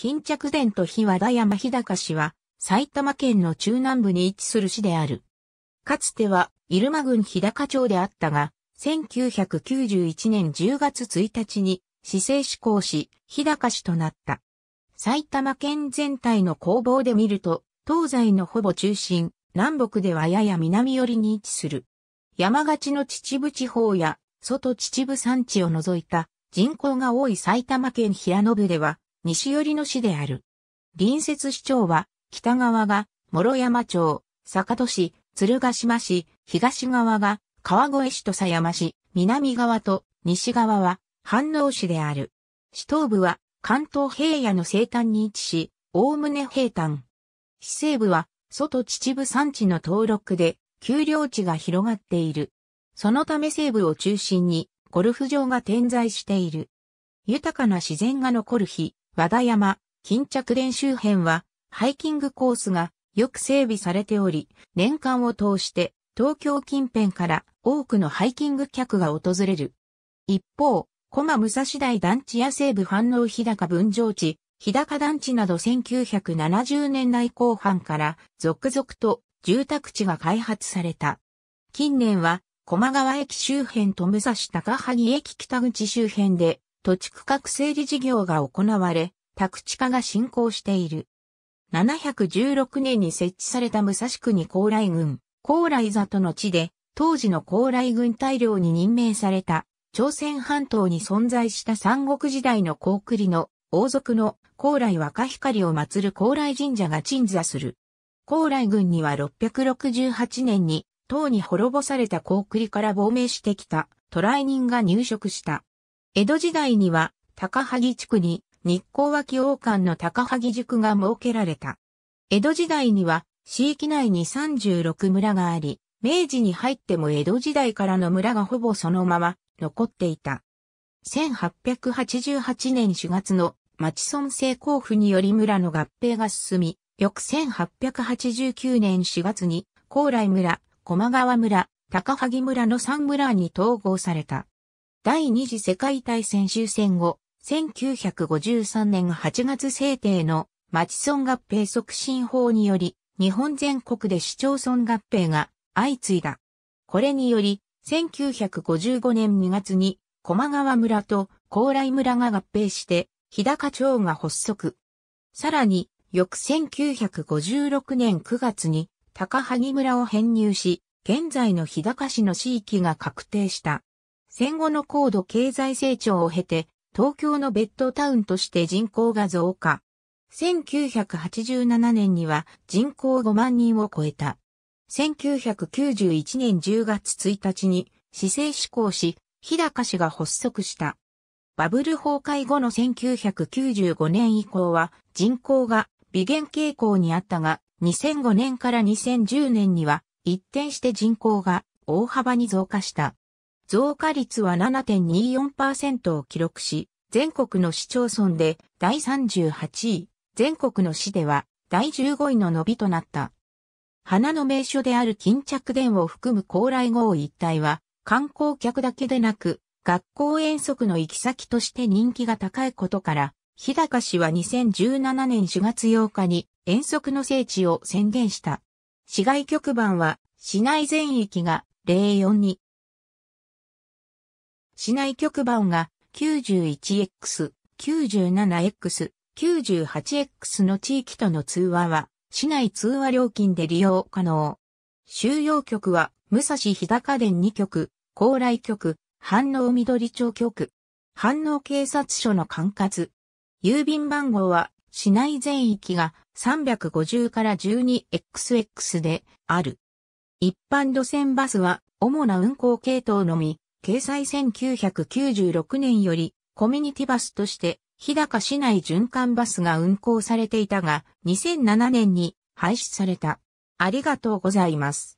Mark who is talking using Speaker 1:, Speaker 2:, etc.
Speaker 1: 巾着殿と日和田山日高市は、埼玉県の中南部に位置する市である。かつては、入間郡日高町であったが、1991年10月1日に、市政施行し、日高市となった。埼玉県全体の工房で見ると、東西のほぼ中心、南北ではやや南寄りに位置する。山勝の秩父地方や、外秩父山地を除いた人口が多い埼玉県平野部では、西寄りの市である。隣接市町は、北側が諸山町、坂戸市、鶴ヶ島市、東側が川越市と狭山市、南側と西側は反応市である。市東部は関東平野の西端に位置し、おおむね平坦。市西部は、外秩父山地の登録で、丘陵地が広がっている。そのため西部を中心に、ゴルフ場が点在している。豊かな自然が残る日、和田山、巾着連周辺は、ハイキングコースがよく整備されており、年間を通して東京近辺から多くのハイキング客が訪れる。一方、駒武蔵台団地や西部反応日高分譲地、日高団地など1970年代後半から続々と住宅地が開発された。近年は、駒川駅周辺と武蔵高萩駅北口周辺で土地区画整理事業が行われ、宅地化が進行している。716年に設置された武蔵国高麗軍、高麗里の地で、当時の高麗軍大領に任命された、朝鮮半島に存在した三国時代の高栗の王族の高麗若光を祀る高麗神社が鎮座する。高麗軍には668年に、唐に滅ぼされた高栗から亡命してきた、渡来人が入植した。江戸時代には高萩地区に日光脇王館の高萩塾が設けられた。江戸時代には市域内に36村があり、明治に入っても江戸時代からの村がほぼそのまま残っていた。1888年4月の町村制交付により村の合併が進み、翌1889年4月に高麗村、駒川村、高萩村の3村に統合された。第二次世界大戦終戦後、1953年8月制定の町村合併促進法により、日本全国で市町村合併が相次いだ。これにより、1955年2月に、駒川村と高麗村が合併して、日高町が発足。さらに、翌1956年9月に、高萩村を編入し、現在の日高市の地域が確定した。戦後の高度経済成長を経て、東京のベッドタウンとして人口が増加。1987年には人口5万人を超えた。1991年10月1日に市政施行し、日高市が発足した。バブル崩壊後の1995年以降は人口が微減傾向にあったが、2005年から2010年には一転して人口が大幅に増加した。増加率は7.24%を記録し、全国の市町村で第38位、全国の市では第15位の伸びとなった。花の名所である巾着殿を含む高麗号一帯は、観光客だけでなく、学校遠足の行き先として人気が高いことから、日高市は2017年4月8日に遠足の聖地を宣言した。市外局番は市内全域が04に市内局番が 91X、97X、98X の地域との通話は、市内通話料金で利用可能。収容局は、武蔵日高電2局、高麗局、反応緑町局、反応警察署の管轄。郵便番号は、市内全域が350から 12XX である。一般路線バスは、主な運行系統のみ、掲載1996年よりコミュニティバスとして日高市内循環バスが運行されていたが2007年に廃止された。ありがとうございます。